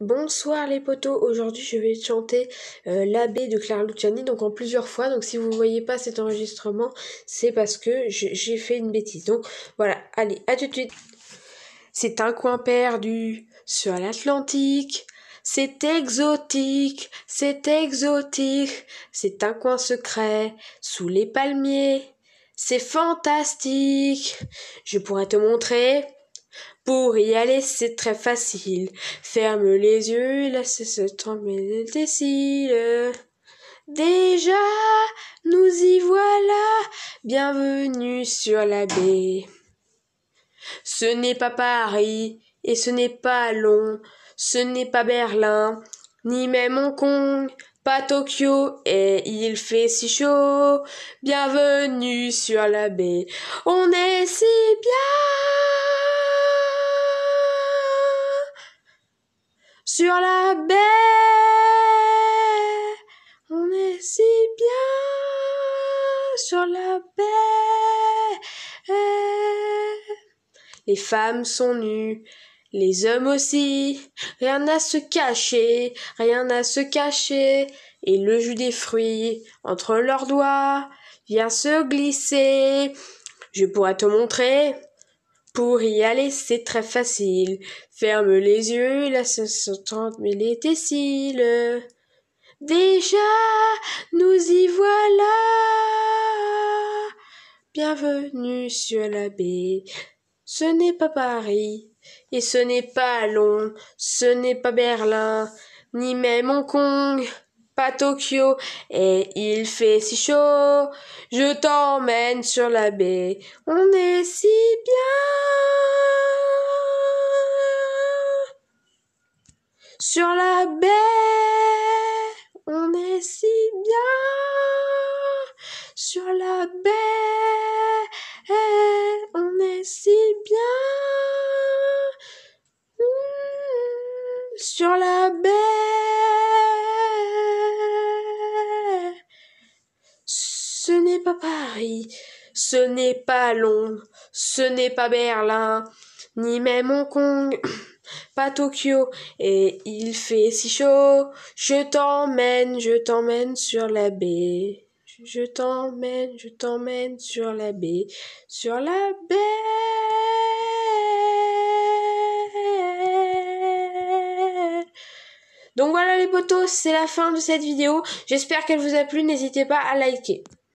Bonsoir les potos, aujourd'hui je vais chanter euh, l'abbé de Clara Luciani, donc en plusieurs fois, donc si vous ne voyez pas cet enregistrement, c'est parce que j'ai fait une bêtise. Donc voilà, allez, à tout de suite. C'est un coin perdu sur l'Atlantique, c'est exotique, c'est exotique, c'est un coin secret sous les palmiers, c'est fantastique, je pourrais te montrer pour y aller, c'est très facile. Ferme les yeux et laisse se tomber les Déjà, nous y voilà. Bienvenue sur la baie. Ce n'est pas Paris et ce n'est pas Londres, ce n'est pas Berlin, ni même Hong Kong, pas Tokyo et il fait si chaud. Bienvenue sur la baie. On est si bien. Sur la baie, on est si bien. Sur la baie, les femmes sont nues. Les hommes aussi, rien à se cacher, rien à se cacher, et le jus des fruits, entre leurs doigts, vient se glisser. Je pourrais te montrer pour y aller, c'est très facile. Ferme les yeux, la 530 mais les Déjà, nous y voilà. Bienvenue sur la baie. Ce n'est pas Paris, et ce n'est pas Londres, ce n'est pas Berlin, ni même Hong Kong. Tokyo, et il fait si chaud, je t'emmène sur la baie, on est si bien. Sur la baie, on est si bien. Sur la baie, on est si bien. sur la baie. pas Paris, ce n'est pas Londres, ce n'est pas Berlin, ni même Hong Kong, pas Tokyo, et il fait si chaud, je t'emmène, je t'emmène sur la baie. Je t'emmène, je t'emmène sur la baie, sur la baie. Donc voilà les potos, c'est la fin de cette vidéo. J'espère qu'elle vous a plu. N'hésitez pas à liker.